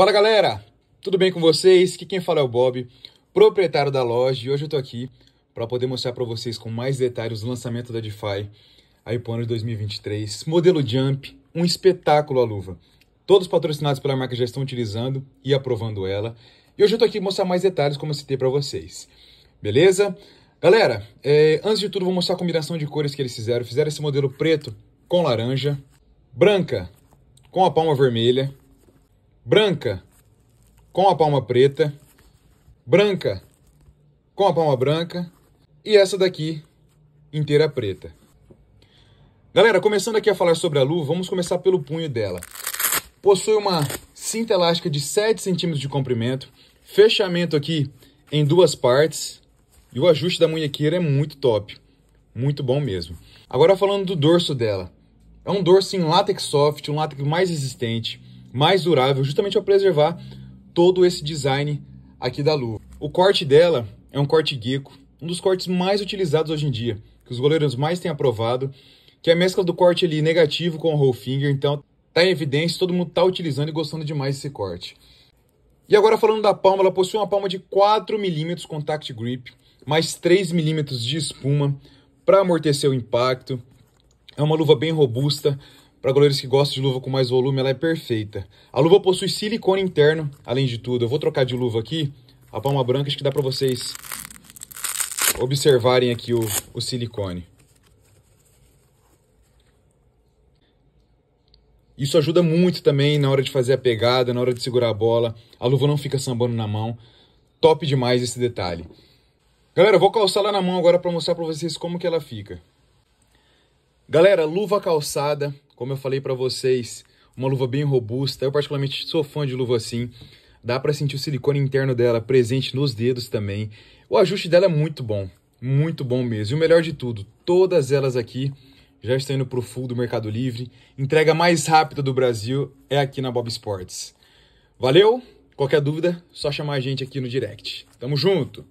Fala galera, tudo bem com vocês? Que quem fala é o Bob, proprietário da loja, e hoje eu tô aqui para poder mostrar para vocês com mais detalhes o lançamento da DeFi aí pro ano de 2023, modelo Jump, um espetáculo a luva. Todos patrocinados pela marca já estão utilizando e aprovando ela. E hoje eu tô aqui mostrar mais detalhes como eu citei para vocês. Beleza? Galera, é, antes de tudo vou mostrar a combinação de cores que eles fizeram. Fizeram esse modelo preto com laranja, branca com a palma vermelha branca com a palma preta, branca com a palma branca e essa daqui inteira preta. Galera, começando aqui a falar sobre a luva, vamos começar pelo punho dela. Possui uma cinta elástica de 7 centímetros de comprimento, fechamento aqui em duas partes e o ajuste da munhequeira é muito top, muito bom mesmo. Agora falando do dorso dela, é um dorso em látex soft, um látex mais resistente, mais durável, justamente para preservar todo esse design aqui da luva. O corte dela é um corte gecko, um dos cortes mais utilizados hoje em dia, que os goleiros mais têm aprovado, que é a mescla do corte ali negativo com o roll finger, então tá em evidência, todo mundo tá utilizando e gostando demais desse corte. E agora falando da palma, ela possui uma palma de 4 mm contact grip, mais 3 mm de espuma para amortecer o impacto. É uma luva bem robusta, para goleiros que gostam de luva com mais volume, ela é perfeita. A luva possui silicone interno, além de tudo. Eu vou trocar de luva aqui. A palma branca, acho que dá para vocês observarem aqui o, o silicone. Isso ajuda muito também na hora de fazer a pegada, na hora de segurar a bola. A luva não fica sambando na mão. Top demais esse detalhe. Galera, eu vou calçar lá na mão agora para mostrar para vocês como que ela fica. Galera, luva calçada como eu falei para vocês, uma luva bem robusta. Eu particularmente sou fã de luva assim. Dá para sentir o silicone interno dela presente nos dedos também. O ajuste dela é muito bom, muito bom mesmo. E o melhor de tudo, todas elas aqui já estão indo pro full do Mercado Livre. Entrega mais rápida do Brasil é aqui na Bob Sports. Valeu? Qualquer dúvida, só chamar a gente aqui no direct. Tamo junto!